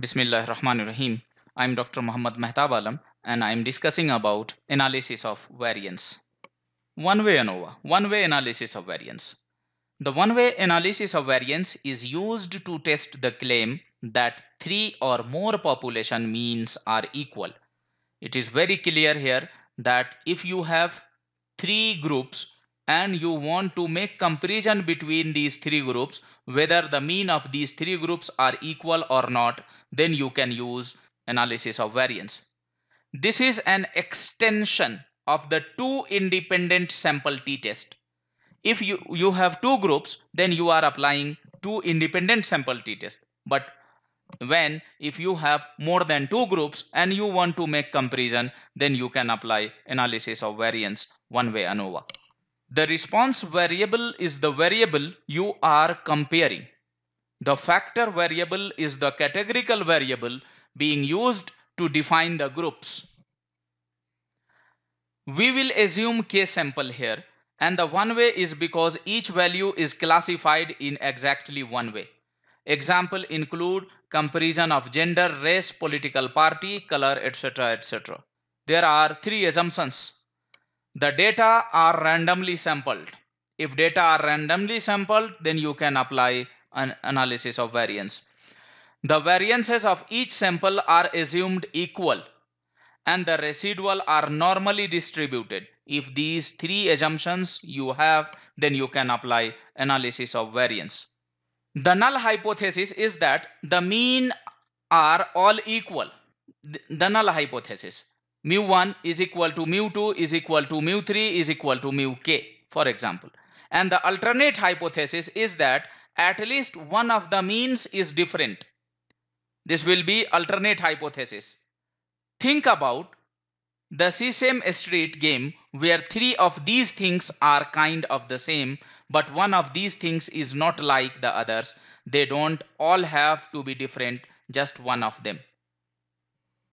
Bismillah Rahman Rahim. I'm Dr. Muhammad Mehtab Alam and I'm discussing about analysis of variance. One-way ANOVA, one-way analysis of variance. The one-way analysis of variance is used to test the claim that three or more population means are equal. It is very clear here that if you have three groups and you want to make comparison between these three groups whether the mean of these three groups are equal or not then you can use analysis of variance. This is an extension of the two independent sample t-test. If you, you have two groups then you are applying two independent sample t-test but when if you have more than two groups and you want to make comparison then you can apply analysis of variance one way ANOVA. The response variable is the variable you are comparing. The factor variable is the categorical variable being used to define the groups. We will assume k sample here and the one way is because each value is classified in exactly one way. Example include comparison of gender, race, political party, color, etc. etc. There are three assumptions the data are randomly sampled. If data are randomly sampled, then you can apply an analysis of variance. The variances of each sample are assumed equal and the residual are normally distributed. If these three assumptions you have, then you can apply analysis of variance. The null hypothesis is that the mean are all equal. The null hypothesis mu1 is equal to mu2 is equal to mu3 is equal to mu k for example. And the alternate hypothesis is that at least one of the means is different. This will be alternate hypothesis. Think about the same Street game where three of these things are kind of the same but one of these things is not like the others. They don't all have to be different, just one of them.